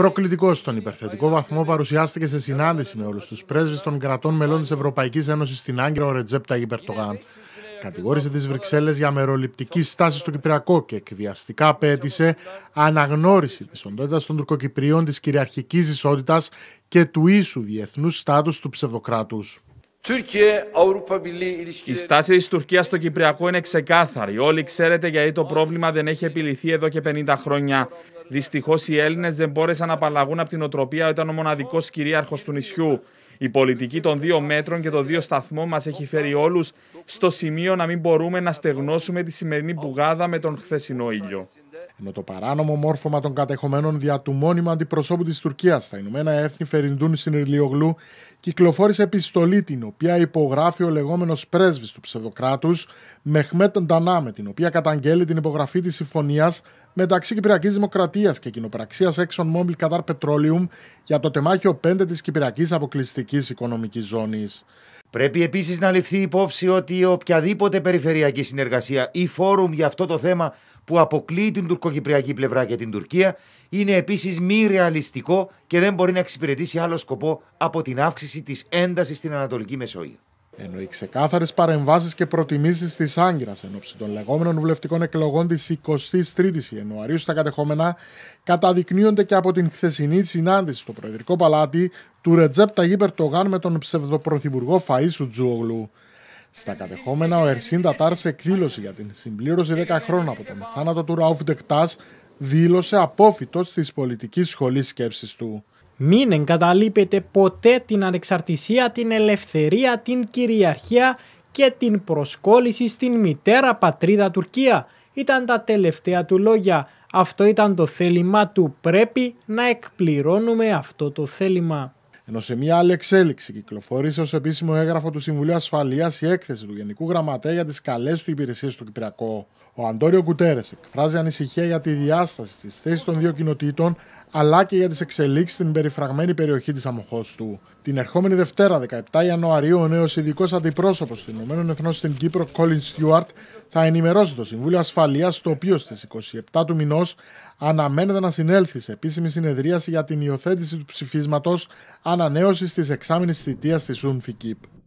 Προκλητικός στον υπερθετικό βαθμό παρουσιάστηκε σε συνάντηση με όλους τους πρέσβεις των κρατών μελών της Ευρωπαϊκής Ένωσης στην Άγκυρα ο Ρετζέπτα Περτογάν. Κατηγόρησε τις Βρυξέλλες για μεροληπτική στάση στο Κυπριακό και εκβιαστικά απέτησε αναγνώριση της οντότητας των Τουρκοκυπρίων, της κυριαρχικής ισότητας και του ίσου διεθνούς στάτους του ψευδοκράτους. Η στάση της Τουρκίας στο Κυπριακό είναι ξεκάθαρη. Όλοι ξέρετε γιατί το πρόβλημα δεν έχει επιληθεί εδώ και 50 χρόνια. Δυστυχώς οι Έλληνες δεν μπόρεσαν να απαλλαγούν από την οτροπία όταν ο μοναδικός κυρίαρχος του νησιού. Η πολιτική των δύο μέτρων και των δύο σταθμών μας έχει φέρει όλους στο σημείο να μην μπορούμε να στεγνώσουμε τη σημερινή μπουγάδα με τον χθεσινό ήλιο. Με το παράνομο μόρφωμα των κατεχομένων δια του μόνιμου αντιπροσώπου της Τουρκίας στα Ηνωμένα Έθνη Φεριντούν Ιρλιογλού κυκλοφόρησε επιστολή την οποία υπογράφει ο λεγόμενος πρέσβης του ψευδοκράτους Μεχμέτ Ντανά, με την οποία καταγγέλει την υπογραφή της συμφωνίας μεταξύ Κυπριακής Δημοκρατίας και Κοινοπραξίας Exxon Mobil Qatar Petroleum για το τεμάχιο 5 της Κυπριακής Αποκλειστικής Οικονομικής Ζώνης. Πρέπει επίσης να ληφθεί υπόψη ότι οποιαδήποτε περιφερειακή συνεργασία ή φόρουμ για αυτό το θέμα που αποκλείει την τουρκοκυπριακή πλευρά και την Τουρκία είναι επίσης μη ρεαλιστικό και δεν μπορεί να εξυπηρετήσει άλλο σκοπό από την αύξηση της έντασης στην Ανατολική Μεσόγειο. Ενώ οι ξεκάθαρες παρεμβάσεις και προτιμήσεις της Άγκυρας εν ώψη των λεγόμενων βουλευτικών εκλογών της 23η Ιανουαρίου στα κατεχόμενα καταδεικνύονται και από την χθεσινή συνάντηση στο Προεδρικό Παλάτι του Ρετζέπ Ταγίπ Ερτογάν με τον ψευδοπρωθυπουργό Φαΐσου Τζούγλου. Στα κατεχόμενα, ο Ερσίν Τατάρ εκδήλωση για την συμπλήρωση 10 χρόνων από τον θάνατο του Ραούφ Ντεκτάς, δήλωσε απόφυτος της πολιτικής σχολής σκέψης του. Μην εγκαταλείπετε ποτέ την ανεξαρτησία, την ελευθερία, την κυριαρχία και την προσκόλληση στην μητέρα πατρίδα Τουρκία. Ήταν τα τελευταία του λόγια. Αυτό ήταν το θέλημά του. Πρέπει να εκπληρώνουμε αυτό το θέλημα. Ενώ σε μια άλλη εξέλιξη κυκλοφορήσε ως επίσημο έγγραφο του Συμβουλίου Ασφαλείας η έκθεση του Γενικού Γραμματέα για τις καλές του υπηρεσίες του Κυπριακό. Ο Αντόριο Κουτέρες εκφράζει ανησυχία για τη διάσταση της θέσης των δύο κοινοτήτων αλλά και για τις εξελίξεις στην περιφραγμένη περιοχή της Αμοχώστου. Την ερχόμενη Δευτέρα, 17 Ιανουαρίου, ο νέος ειδικός αντιπρόσωπος των ΗΠΑ στην Κύπρο, Colin Stewart, θα ενημερώσει το Συμβούλιο Ασφαλείας, το οποίο στις 27 του μηνός αναμένεται να συνέλθει σε επίσημη συνεδρίαση για την υιοθέτηση του ψηφίσματος ανανέωσης της εξάμηνης θητείας της UNFICIP.